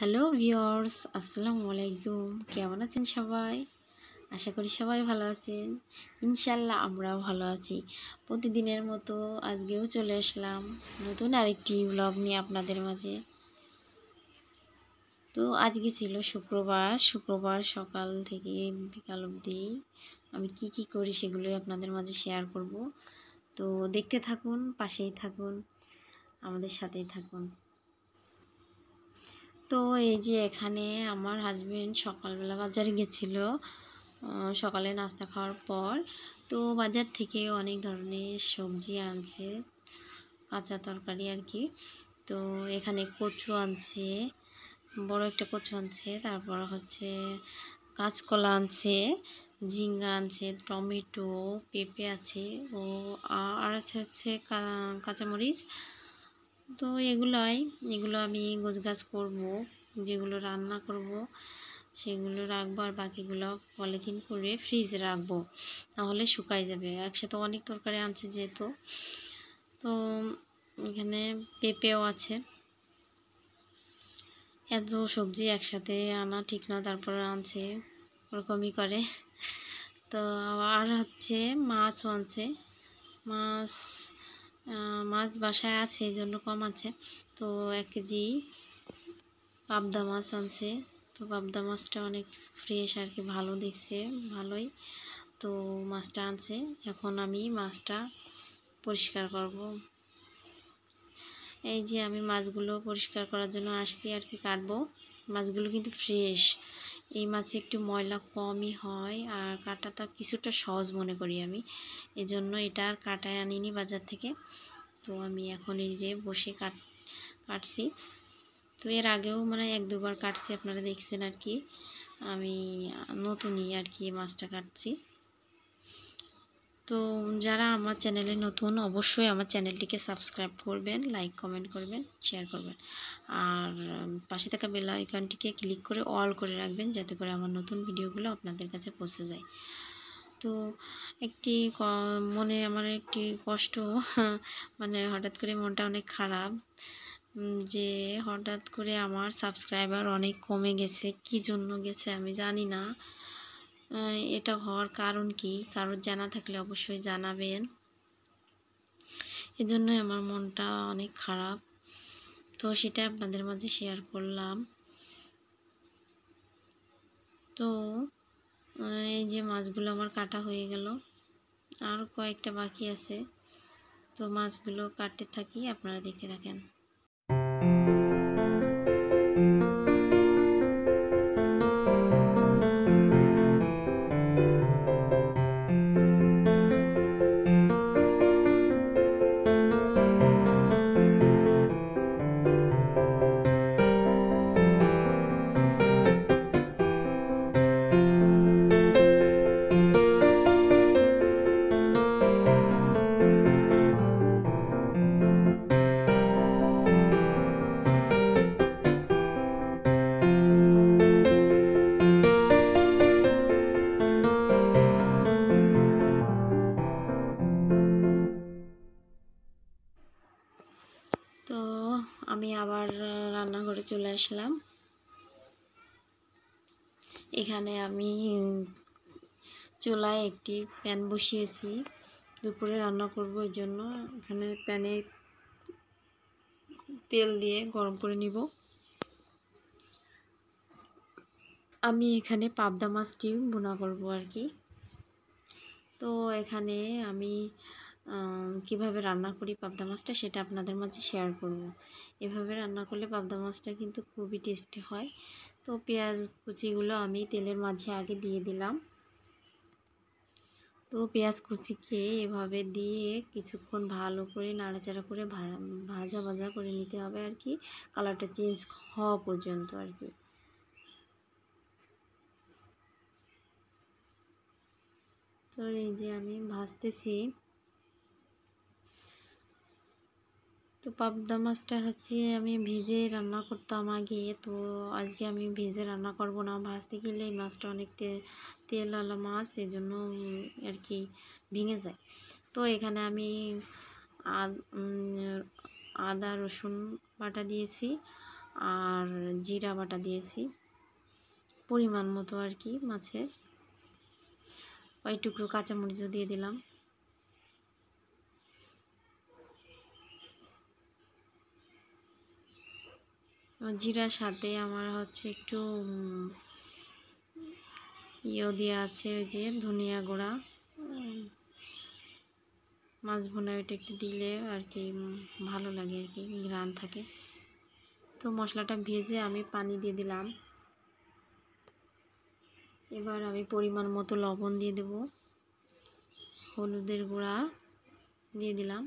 Hello viewers আসসালামু আলাইকুম কেমন আছেন সবাই আশা করি সবাই ভালো আছেন ইনশাল্লাহ আমরাও ভালো আছি প্রতিদিনের মতো আজকেও চলে আসলাম নতুন আরেকটি ব্লগ নিয়ে আপনাদের মাঝে তো আজকে ছিল শুক্রবার শুক্রবার সকাল থেকে বিকাল অবধি আমি কি কি করি সেগুলোই আপনাদের মাঝে শেয়ার করব তো দেখতে থাকুন পাশেই থাকুন আমাদের সাথেই থাকুন তো এই যে এখানে আমার হাজব্যান্ড সকালবেলা বাজারে গেছিল সকালে নাস্তা খাওয়ার পর তো বাজার থেকে অনেক ধরনের সবজি আনছে কাঁচা তরকারি আর কি তো এখানে কচু আনছে বড় একটা কচু আনছে তারপর হচ্ছে কাঁচকলা আনছে ঝিঙ্গা আনছে টমেটো পেঁপে আছে ও আর আছে হচ্ছে কাঁচামরিচ তো এগুলোই এগুলো আমি গোছ গাছ করব যেগুলো রান্না করব সেগুলো রাখবো আর বাকিগুলো পলিথিন করে ফ্রিজে রাখবো তাহলে শুকাই যাবে একসাথে অনেক তরকারি আনছে যেহেতু তো এখানে পেঁপেও আছে এত সবজি একসাথে আনা ঠিক না তারপরে আনছে ওরকমই করে তো আর হচ্ছে মাছও আনছে মাছ মাছ বাসায় আছে এই জন্য কম আছে তো এক কেজি পাবদা মাছ আনছে তো পাবদা মাছটা অনেক ফ্রেশ আর কি ভালো দেখছে ভালোই তো মাছটা আনছে এখন আমি মাছটা পরিষ্কার করব এই যে আমি মাছগুলো পরিষ্কার করার জন্য আসছি আর কি কাটবো মাছগুলো কিন্তু ফ্রেশ এই মাছে একটু ময়লা কমই হয় আর কাটাটা কিছুটা সহজ মনে করি আমি এজন্য এটা আর কাটায় আনিনি বাজার থেকে তো আমি এখন এই যে বসে কাট কাটছি তো এর আগেও মানে এক দুবার কাটছি আপনারা দেখছেন আর কি আমি নতুনই আর কি মাছটা কাটছি তো যারা আমার চ্যানেলে নতুন অবশ্যই আমার চ্যানেলটিকে সাবস্ক্রাইব করবেন লাইক কমেন্ট করবেন শেয়ার করবেন আর পাশে থাকা বেল আইকনটিকে ক্লিক করে অল করে রাখবেন যাতে করে আমার নতুন ভিডিওগুলো আপনাদের কাছে পৌঁছে যায় তো একটি মনে আমার একটি কষ্ট মানে হঠাৎ করে মনটা অনেক খারাপ যে হঠাৎ করে আমার সাবস্ক্রাইবার অনেক কমে গেছে কি জন্য গেছে আমি জানি না এটা হওয়ার কারণ কি কারোর জানা থাকলে অবশ্যই জানাবেন এজন্য আমার মনটা অনেক খারাপ তো সেটা আপনাদের মাঝে শেয়ার করলাম তো এই যে মাছগুলো আমার কাটা হয়ে গেল আর কয়েকটা বাকি আছে তো মাছগুলো কাটতে থাকি আপনারা দেখে থাকেন আসলাম এখানে আমি চুলায় একটি প্যান বসিয়েছি দুপুরে রান্না করব এর জন্য এখানে প্যানে তেল দিয়ে গরম করে নিব আমি এখানে পাবদা মাছটি বোনা করব আর কি তো এখানে আমি কিভাবে রান্না করি পাবদা মাছটা সেটা আপনাদের মাঝে শেয়ার করব। এভাবে রান্না করলে পাবদা মাছটা কিন্তু খুবই টেস্টি হয় তো পেঁয়াজ কুচিগুলো আমি তেলের মাঝে আগে দিয়ে দিলাম তো পেঁয়াজ কুচিকে এভাবে দিয়ে কিছুক্ষণ ভালো করে নাড়াচাড়া করে ভাজা ভাজা করে নিতে হবে আর কি কালারটা চেঞ্জ হওয়া পর্যন্ত আর কি তো এই যে আমি ভাজতেছি তো পাবদা মাছটা হচ্ছে আমি ভেজে রান্না করতাম আগে তো আজকে আমি ভেজে রান্না করব না ভাজতে গেলে এই মাছটা অনেক তেল আলা মাছ এই জন্য আর কি ভেঙে যায় তো এখানে আমি আদা রসুন বাটা দিয়েছি আর জিরা বাটা দিয়েছি পরিমাণ মতো আর কি মাছের কয়েক টুকরো কাঁচামরিচও দিয়ে দিলাম জিরার সাথে আমার হচ্ছে একটু ইয়েও দেওয়া আছে ওই যে ধনিয়া গুঁড়া মাছ ভুনা ওইটা একটু দিলে আর কি ভালো লাগে আর কি ঘ্রাণ থাকে তো মশলাটা ভেজে আমি পানি দিয়ে দিলাম এবার আমি পরিমাণ মতো লবণ দিয়ে দেব হলুদের গুঁড়া দিয়ে দিলাম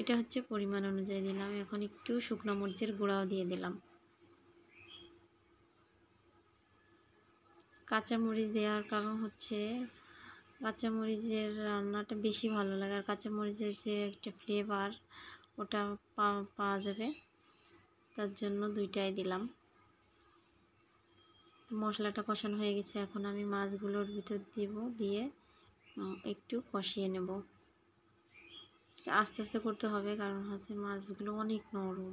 এটা হচ্ছে পরিমাণ অনুযায়ী দিলাম এখন একটু শুকনো মরিচের গুঁড়াও দিয়ে দিলাম কাঁচামরিচ দেওয়ার কারণ হচ্ছে কাঁচামরিচের রান্নাটা বেশি ভালো লাগে আর কাঁচামরিচের যে একটা ফ্লেভার ওটা পাওয়া যাবে তার জন্য দুইটাই দিলাম মশলাটা কষানো হয়ে গেছে এখন আমি মাছগুলোর ভিতর দিব দিয়ে একটু কষিয়ে নেব আস্তে আস্তে করতে হবে কারণ হচ্ছে মাছগুলো অনেক নরম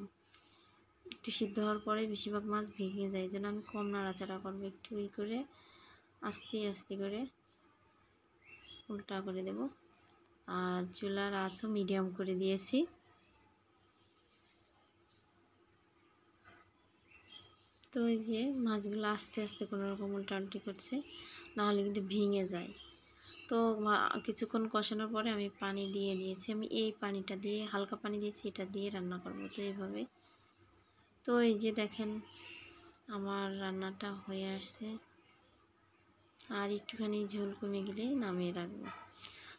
একটু সিদ্ধ হওয়ার পরে বেশিরভাগ মাছ ভেঙে যায় যেন আমি কম নাড়াচাড়া করবো একটু ই করে আস্তে আস্তে করে উল্টা করে দেব আর চুলার আঁচও মিডিয়াম করে দিয়েছি তো এই যে মাছগুলো আস্তে আস্তে কোনো রকম উল্টি করছে নাহলে কিন্তু ভেঙে যায় তো কিছুক্ষণ কষানোর পরে আমি পানি দিয়ে দিয়েছি আমি এই পানিটা দিয়ে হালকা পানি দিয়েছি এটা দিয়ে রান্না করব তো এইভাবে তো এই যে দেখেন আমার রান্নাটা হয়ে আসছে আর একটুখানি ঝোল কমে গেলে নামিয়ে রাখবো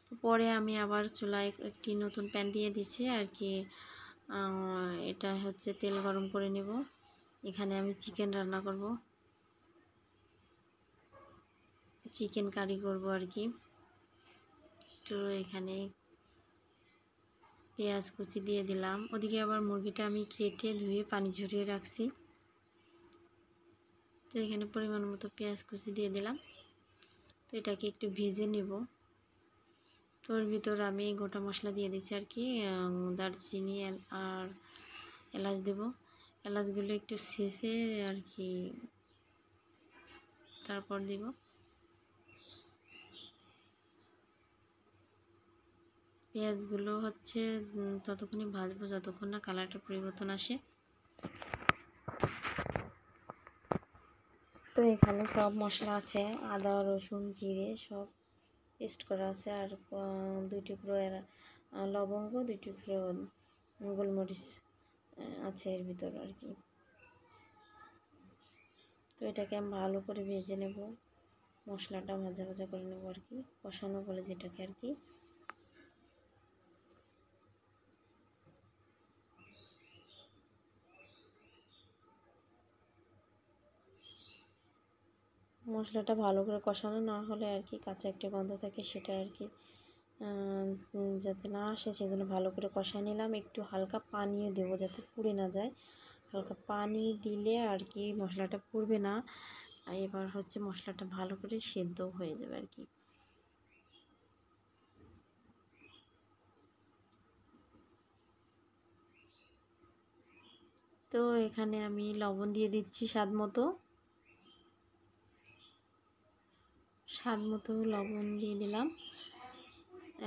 তো পরে আমি আবার চুলায় একটি নতুন প্যান দিয়ে দিচ্ছি আর কি এটা হচ্ছে তেল গরম করে নেব এখানে আমি চিকেন রান্না করব চিকেন কারি করব আর কি তো এখানে পেঁয়াজ কুচি দিয়ে দিলাম ওদিকে আবার মুরগিটা আমি কেটে ধুয়ে পানি ঝরিয়ে রাখছি তো এখানে পরিমাণ মতো পেঁয়াজ কুচি দিয়ে দিলাম তো এটাকে একটু ভেজে নেব তোর ভিতর আমি গোটা মশলা দিয়ে দিচ্ছি আর কি দারচিনি আর এলাচ দেব এলাচগুলো একটু শেষে আর কি তারপর দিব পেঁয়াজগুলো হচ্ছে ততক্ষণই ভাজবো যতক্ষণ না কালারটা পরিবর্তন আসে তো এখানে সব মশলা আছে আদা রসুন জিরে সব পেস্ট করা আছে আর দুই টুকরো লবঙ্গ দুই টুকরো গোলমরিচ আছে এর ভিতর আর কি তো এটাকে আমি ভালো করে ভেজে নেব মশলাটা ভাজা ভাজা করে নেবো আর কি কষানো বলে যেটাকে আর কি মশলাটা ভালো করে কষানো না হলে আর কি কাঁচা একটা গন্ধ থাকে সেটা আর কি যাতে না আসে সেই জন্য ভালো করে কষায় নিলাম একটু হালকা পানিও দেবো যাতে পুড়ে না যায় হালকা পানি দিলে আর কি মশলাটা পুড়বে না এবার হচ্ছে মশলাটা ভালো করে সেদ্ধ হয়ে যাবে আর কি তো এখানে আমি লবণ দিয়ে দিচ্ছি স্বাদ মতো স্বাদ মতো লবণ দিয়ে দিলাম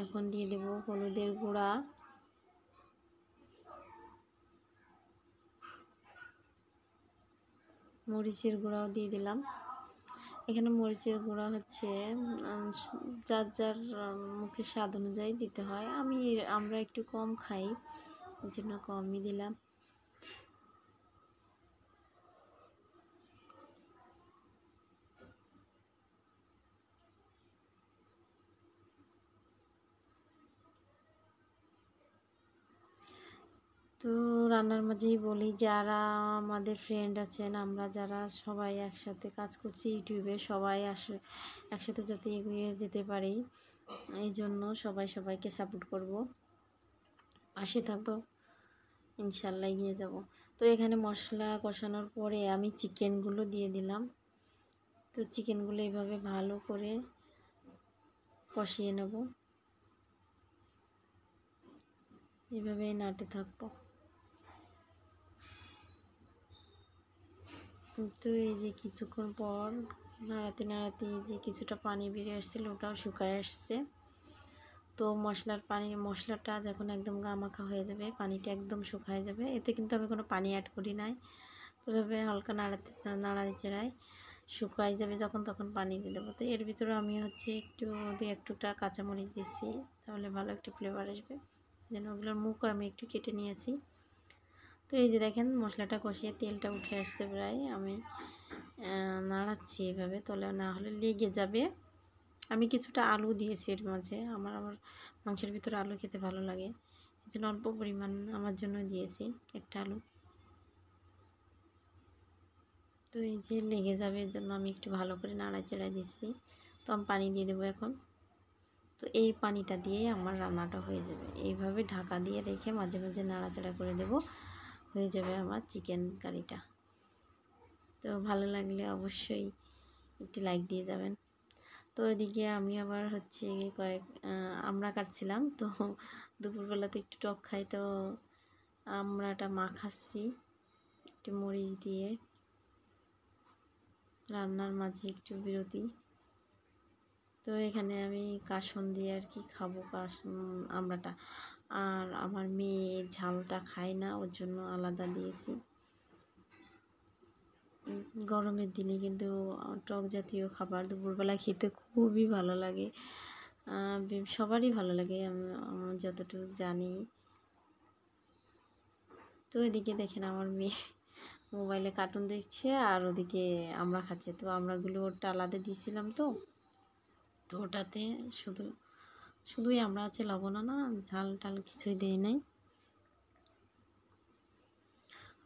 এখন দিয়ে দেব হলুদের গুঁড়া মরিচের গুঁড়াও দিয়ে দিলাম এখানে মরিচের গুঁড়া হচ্ছে যার যার মুখে স্বাদ অনুযায়ী দিতে হয় আমি আমরা একটু কম খাই এই জন্য কমই দিলাম তো রান্নার মাঝেই বলি যারা আমাদের ফ্রেন্ড আছেন আমরা যারা সবাই একসাথে কাজ করছি ইউটিউবে সবাই আস একসাথে যাতে এগিয়ে যেতে পারি এই জন্য সবাই সবাইকে সাপোর্ট করব পাশে থাকবো ইনশাল্লাহ এগিয়ে যাব তো এখানে মশলা কষানোর পরে আমি চিকেনগুলো দিয়ে দিলাম তো চিকেনগুলো এইভাবে ভালো করে কষিয়ে নেব এভাবেই নাটে থাকবো তো এই যে কিছুক্ষণ পর নাড়াতে নাড়াতে যে কিছুটা পানি বেরিয়ে আসছিল ওটাও শুকায় আসছে তো মশলার পানি মশলাটা যখন একদম গামাখা হয়ে যাবে পানিটা একদম শুকায় যাবে এতে কিন্তু আমি কোনো পানি অ্যাড করি নাই তবে হালকা নাড়াতে নাড়াতে চেড়াই শুকায় যাবে যখন তখন পানি দিয়ে দেবো তো এর ভিতরে আমি হচ্ছে একটু দু এক টুকটা কাঁচামরিচ দিচ্ছি তাহলে ভালো একটু ফ্লেভার আসবে যেন ওগুলোর মুখ আমি একটু কেটে নিয়েছি তো এই যে দেখেন মশলাটা কষিয়ে তেলটা উঠে আসছে প্রায় আমি নাড়াচ্ছি এভাবে তলে না হলে লেগে যাবে আমি কিছুটা আলু দিয়েছি এর মাঝে আমার আমার মাংসের ভিতরে আলু খেতে ভালো লাগে এই অল্প পরিমাণ আমার জন্য দিয়েছি একটা আলু তো এই যে লেগে যাবে এর জন্য আমি একটু ভালো করে নাড়াচড়া দিচ্ছি তো আমি পানি দিয়ে দেবো এখন তো এই পানিটা দিয়েই আমার রান্নাটা হয়ে যাবে এইভাবে ঢাকা দিয়ে রেখে মাঝে মাঝে নাড়াচাড়া করে দেবো হয়ে যাবে আমার চিকেন কারিটা তো ভালো লাগলে অবশ্যই একটি লাইক দিয়ে যাবেন তো এদিকে আমি আবার হচ্ছে কয়েক আমরা কাটছিলাম তো দুপুরবেলাতে একটু টক খাই তো আমরাটা মা খাচ্ছি একটু মরিচ দিয়ে রান্নার মাঝে একটু বিরতি তো এখানে আমি কাসন দিয়ে আর কি খাবো কাসন আমরাটা আর আমার মেয়ে ঝালটা খায় না ওর জন্য আলাদা দিয়েছি গরমের দিনে কিন্তু টক জাতীয় খাবার দুপুরবেলা খেতে খুবই ভালো লাগে সবারই ভালো লাগে আমি যতটুকু জানি তো এদিকে দেখেন আমার মেয়ে মোবাইলে কার্টুন দেখছে আর ওদিকে আমরা খাচ্ছে তো আমরাগুলো ওরটা আলাদা দিয়েছিলাম তো তো ওটাতে শুধু শুধুই আমরা আছে লবণ না ঝাল টাল কিছুই দিই নাই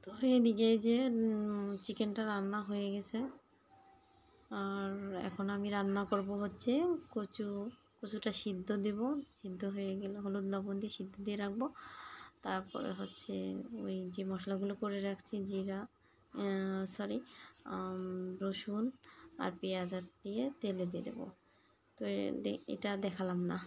তো এদিকে যে চিকেনটা রান্না হয়ে গেছে আর এখন আমি রান্না করব হচ্ছে কচু কচুটা সিদ্ধ দেব সিদ্ধ হয়ে গেলে হলুদ লবণ দিয়ে সিদ্ধ দিয়ে রাখবো তারপরে হচ্ছে ওই যে মশলাগুলো করে রাখছি জিরা সরি রসুন আর পেঁয়াজ আর দিয়ে তেলে দিয়ে দেবো তো এটা দেখালাম না